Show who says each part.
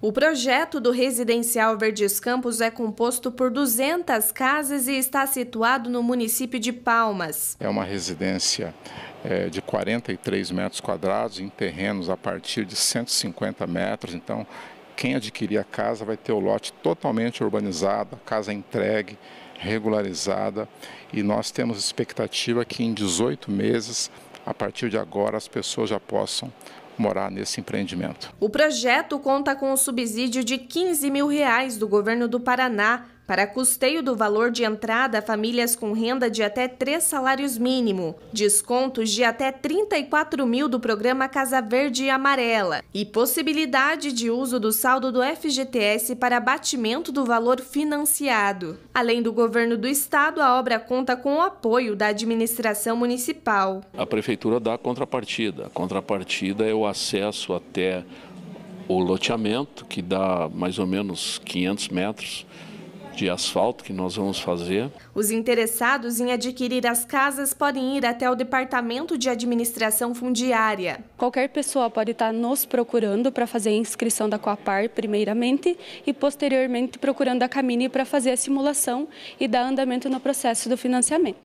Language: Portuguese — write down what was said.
Speaker 1: O projeto do residencial Verdes Campos é composto por 200 casas e está situado no município de Palmas. É uma
Speaker 2: residência é, de 43 metros quadrados em terrenos a partir de 150 metros, então quem adquirir a casa vai ter o lote totalmente urbanizado, casa entregue, regularizada e nós temos expectativa que em 18 meses, a partir de agora, as pessoas já possam morar nesse empreendimento.
Speaker 1: O projeto conta com o subsídio de 15 mil reais do governo do Paraná para custeio do valor de entrada a famílias com renda de até três salários mínimo, descontos de até 34 mil do programa Casa Verde e Amarela e possibilidade de uso do saldo do FGTS para abatimento do valor financiado. Além do governo do estado, a obra conta com o apoio da administração municipal.
Speaker 3: A prefeitura dá a contrapartida. A contrapartida é o acesso até o loteamento, que dá mais ou menos 500 metros de asfalto que nós vamos
Speaker 1: fazer. Os interessados em adquirir as casas podem ir até o Departamento de Administração Fundiária. Qualquer pessoa pode estar nos procurando para fazer a inscrição da Coapar, primeiramente, e posteriormente procurando a Camine para fazer a simulação e dar andamento no processo do financiamento.